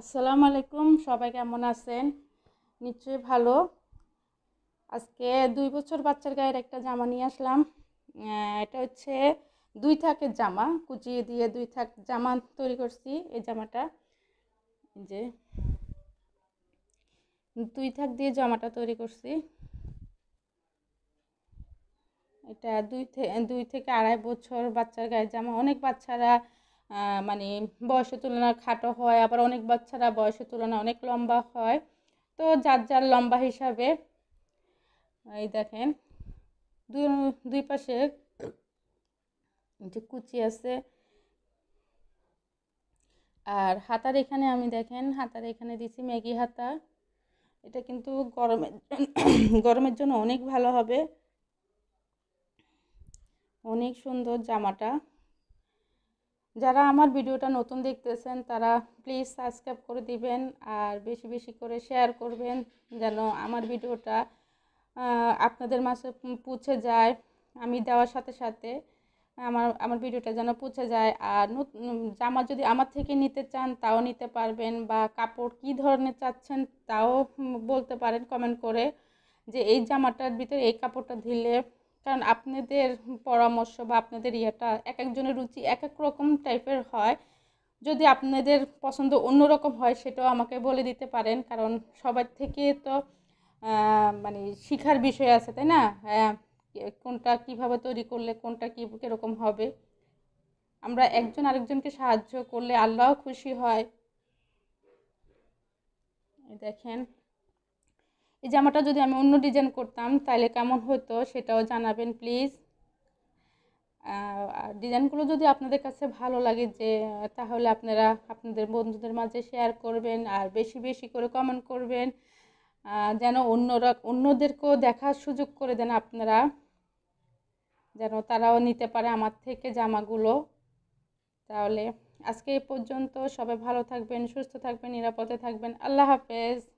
আসসালামু আলাইকুম সবাই কেমন আছেন নিশ্চয়ই ভালো আজকে দুই বছর বাচ্চার গায়ের একটা জামা নিয়ে আসলাম এটা হচ্ছে দুই থাকের জামা কুচিয়ে দিয়ে দুই থাক জামা তৈরি করছি এই জামাটা যে দুই থাক দিয়ে জামাটা তৈরি করছি এটা দুই দুই থেকে আড়াই বছর বাচ্চার গায়ের জামা অনেক বাচ্চারা মানে বয়সের তুলনায় খাটো হয় আবার অনেক বাচ্চারা বয়সের তুলনায় অনেক লম্বা হয় তো যার যার লম্বা হিসাবে এই দেখেন দুই দুই পাশে যে কুচি আছে আর হাতার এখানে আমি দেখেন হাতার এখানে দিছি ম্যাগি হাতা এটা কিন্তু গরমের গরমের জন্য অনেক ভালো হবে অনেক সুন্দর জামাটা যারা আমার ভিডিওটা নতুন দেখতেছেন তারা প্লিজ সাবস্ক্রাইব করে দিবেন আর বেশি বেশি করে শেয়ার করবেন যেন আমার ভিডিওটা আপনাদের মাঝে পুছে যায় আমি দেওয়ার সাথে সাথে আমার আমার ভিডিওটা যেন পুছে যায় আর জামা যদি আমার থেকে নিতে চান তাও নিতে পারবেন বা কাপড় কি ধরনের চাচ্ছেন তাও বলতে পারেন কমেন্ট করে যে এই জামাটার ভিতরে এই কাপড়টা দিলে কারণ আপনাদের পরামর্শ বা আপনাদের ইয়েটা এক একজনের রুচি এক এক রকম টাইপের হয় যদি আপনাদের পছন্দ অন্যরকম হয় সেটাও আমাকে বলে দিতে পারেন কারণ সবার থেকে তো মানে শিখার বিষয় আছে তাই না কোনটা কিভাবে তৈরি করলে কোনটা কী কীরকম হবে আমরা একজন আরেকজনকে সাহায্য করলে আল্লাহ খুশি হয় দেখেন এই জামাটা যদি আমি অন্য ডিজাইন করতাম তাহলে কেমন হতো সেটাও জানাবেন প্লিজ আর ডিজাইনগুলো যদি আপনাদের কাছে ভালো লাগে যে তাহলে আপনারা আপনাদের বন্ধুদের মাঝে শেয়ার করবেন আর বেশি বেশি করে কমেন্ট করবেন যেন অন্যরা অন্যদেরকেও দেখার সুযোগ করে দেন আপনারা যেন তারাও নিতে পারে আমার থেকে জামাগুলো তাহলে আজকে এই পর্যন্ত সবাই ভালো থাকবেন সুস্থ থাকবেন নিরাপদে থাকবেন আল্লাহ হাফেজ